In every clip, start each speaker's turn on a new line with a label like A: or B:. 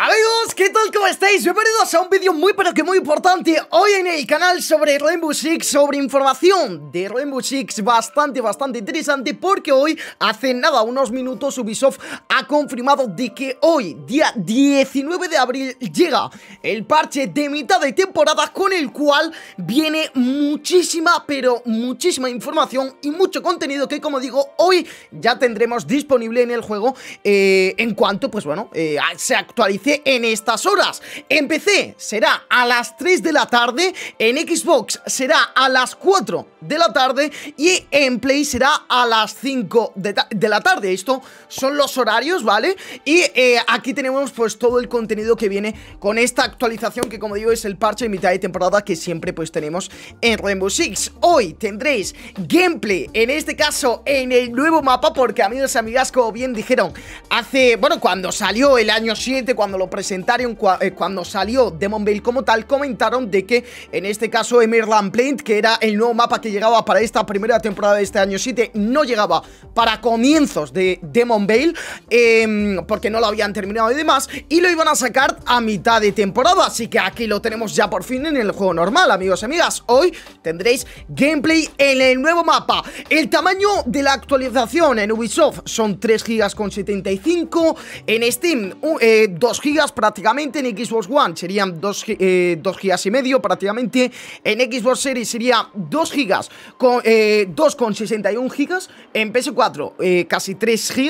A: Amigos, ¿qué tal? ¿Cómo estáis? Bienvenidos a un vídeo muy pero que muy importante hoy en el canal sobre Rainbow Six, sobre información de Rainbow Six bastante, bastante interesante porque hoy, hace nada, unos minutos Ubisoft confirmado de que hoy, día 19 de abril, llega el parche de mitad de temporada con el cual viene muchísima, pero muchísima información y mucho contenido que, como digo, hoy ya tendremos disponible en el juego eh, en cuanto, pues bueno, eh, se actualice en estas horas. En PC será a las 3 de la tarde, en Xbox será a las 4 de la tarde y en Play será a las 5 de, de la tarde. Esto son los horarios ¿vale? Y eh, aquí tenemos pues todo el contenido que viene con esta actualización que como digo es el parche de mitad de temporada que siempre pues tenemos en Rainbow Six. Hoy tendréis gameplay, en este caso en el nuevo mapa, porque amigos y amigas, como bien dijeron, hace, bueno, cuando salió el año 7, cuando lo presentaron, eh, cuando salió Demon Veil como tal, comentaron de que en este caso Emerland Plaint, que era el nuevo mapa que llegaba para esta primera temporada de este año 7, no llegaba para comienzos de Demon Veil. Em, porque no lo habían terminado y demás, y lo iban a sacar a mitad de temporada, así que aquí lo tenemos ya por fin en el juego normal, amigos y amigas. Hoy tendréis gameplay en el nuevo mapa. El tamaño de la actualización en Ubisoft son 3 GB con 75, en Steam 2 eh, GB prácticamente, en Xbox One serían 2, eh, GB y medio prácticamente, en Xbox Series sería 2 GB con 2,61 eh, GB, en PS4 eh, casi 3 GB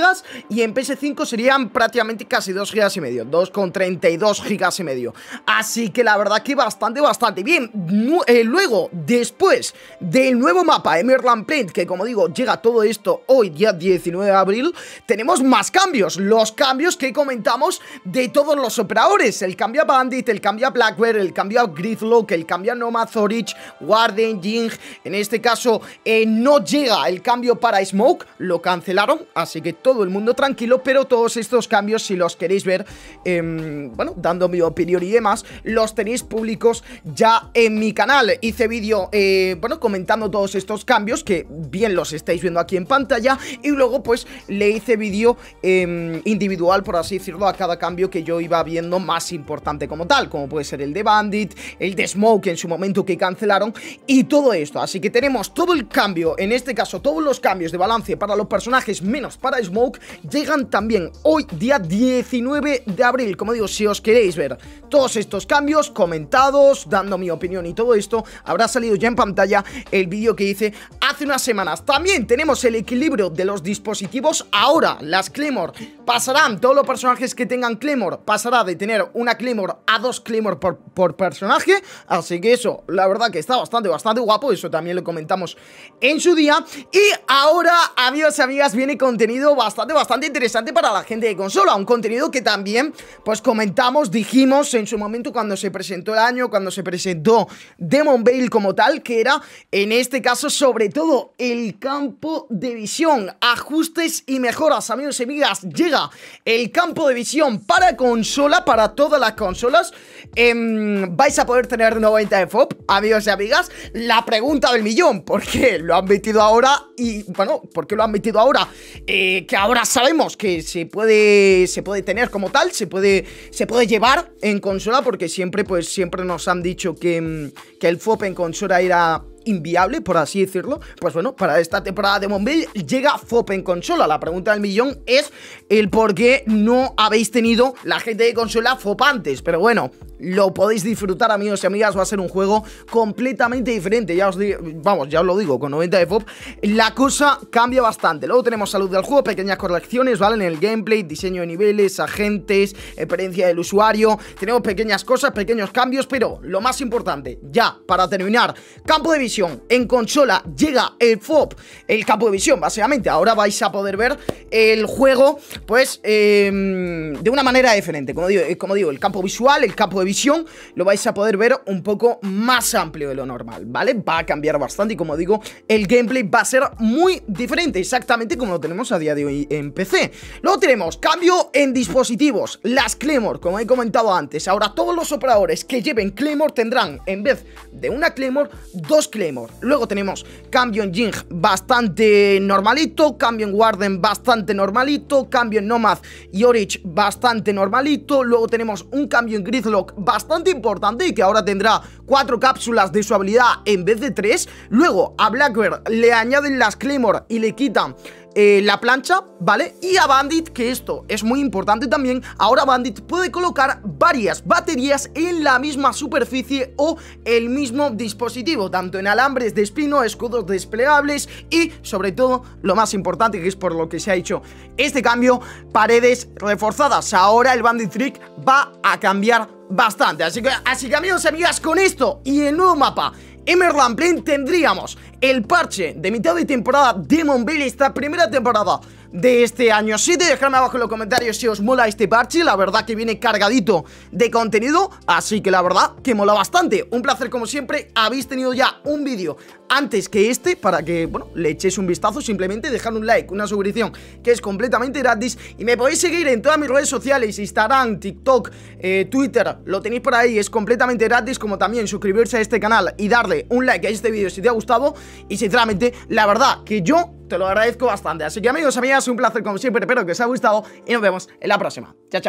A: y en PS5 serían prácticamente casi 2 gigas y medio, 2,32 gigas y medio. Así que la verdad que bastante, bastante bien. Eh, luego, después del nuevo mapa Emerland Print, que como digo, llega todo esto hoy, día 19 de abril, tenemos más cambios. Los cambios que comentamos de todos los operadores. El cambio a Bandit, el cambio a Blackbear, el cambio a Grifflock, el cambio a Nomad Warden, Jing. En este caso, eh, no llega el cambio para Smoke, lo cancelaron, así que todo el mundo tranquilo pero todos estos cambios, si los queréis ver, em, bueno, dando mi opinión y demás, los tenéis públicos ya en mi canal. Hice vídeo, eh, bueno, comentando todos estos cambios, que bien los estáis viendo aquí en pantalla, y luego pues le hice vídeo em, individual, por así decirlo, a cada cambio que yo iba viendo más importante como tal, como puede ser el de Bandit, el de Smoke en su momento que cancelaron, y todo esto. Así que tenemos todo el cambio, en este caso todos los cambios de balance para los personajes, menos para Smoke, llegan también hoy, día 19 de abril. Como digo, si os queréis ver todos estos cambios comentados, dando mi opinión y todo esto, habrá salido ya en pantalla el vídeo que hice hace unas semanas. También tenemos el equilibrio de los dispositivos. Ahora, las Claymore pasarán, todos los personajes que tengan Claymore, pasará de tener una Claymore a dos Claymore por, por personaje. Así que eso, la verdad que está bastante, bastante guapo. Eso también lo comentamos en su día. Y ahora, adiós amigas, viene contenido bastante, bastante interesante para la gente de consola, un contenido que también pues comentamos, dijimos en su momento cuando se presentó el año, cuando se presentó Demon Bale como tal, que era en este caso sobre todo el campo de visión, ajustes y mejoras, amigos y amigas, llega el campo de visión para consola, para todas las consolas, em, vais a poder tener 90 de fop amigos y amigas, la pregunta del millón, ¿por qué lo han metido ahora? Y bueno, ¿por qué lo han metido ahora? Eh, que ahora sabemos que se puede, se puede tener como tal, se puede, se puede llevar en consola, porque siempre, pues, siempre nos han dicho que, mm, que el FOP en consola era inviable, por así decirlo. Pues bueno, para esta temporada de Monville llega FOP en consola. La pregunta del millón es el por qué no habéis tenido la gente de consola FOP antes. Pero bueno, lo podéis disfrutar amigos y amigas, va a ser un juego completamente diferente, ya os digo, vamos, ya os lo digo, con 90 de FOB, la cosa cambia bastante, luego tenemos salud del juego, pequeñas correcciones, ¿vale? En el gameplay, diseño de niveles, agentes, experiencia del usuario, tenemos pequeñas cosas, pequeños cambios, pero lo más importante, ya, para terminar, campo de visión, en consola llega el FOP, el campo de visión, básicamente, ahora vais a poder ver el juego, pues, em, de una manera diferente, como digo, eh, como digo, el campo visual, el campo de visión lo vais a poder ver un poco más amplio de lo normal, ¿vale? Va a cambiar bastante y como digo, el gameplay va a ser muy diferente, exactamente como lo tenemos a día de hoy en PC. Luego tenemos cambio en dispositivos, las Claymore, como he comentado antes. Ahora todos los operadores que lleven Claymore tendrán, en vez de una Claymore, dos Claymore. Luego tenemos cambio en Jing bastante normalito, cambio en Warden bastante normalito, cambio en Nomad y Orich bastante normalito. Luego tenemos un cambio en Gridlock bastante importante y que ahora tendrá cuatro cápsulas de su habilidad en vez de tres. Luego a Blackbird le añaden las Claymore y le quitan eh, la plancha, ¿vale? Y a Bandit, que esto es muy importante también, ahora Bandit puede colocar varias baterías en la misma superficie o el mismo dispositivo, tanto en alambres de espino, escudos desplegables y, sobre todo, lo más importante que es por lo que se ha hecho este cambio, paredes reforzadas. Ahora el Bandit Trick va a cambiar bastante. Así que, así que amigos y amigas, con esto y el nuevo mapa Emerland Plain tendríamos el parche de mitad de temporada Demon Billy esta primera temporada de este año de Dejadme abajo en los comentarios si os mola este parche La verdad que viene cargadito de contenido Así que la verdad que mola bastante Un placer como siempre Habéis tenido ya un vídeo antes que este Para que, bueno, le echéis un vistazo Simplemente dejad un like, una suscripción Que es completamente gratis Y me podéis seguir en todas mis redes sociales Instagram, TikTok, eh, Twitter Lo tenéis por ahí, es completamente gratis Como también suscribirse a este canal y darle un like a este vídeo si te ha gustado Y sinceramente, la verdad que yo te lo agradezco bastante. Así que amigos, amigas, un placer como siempre, espero que os haya gustado y nos vemos en la próxima. Chao, chao.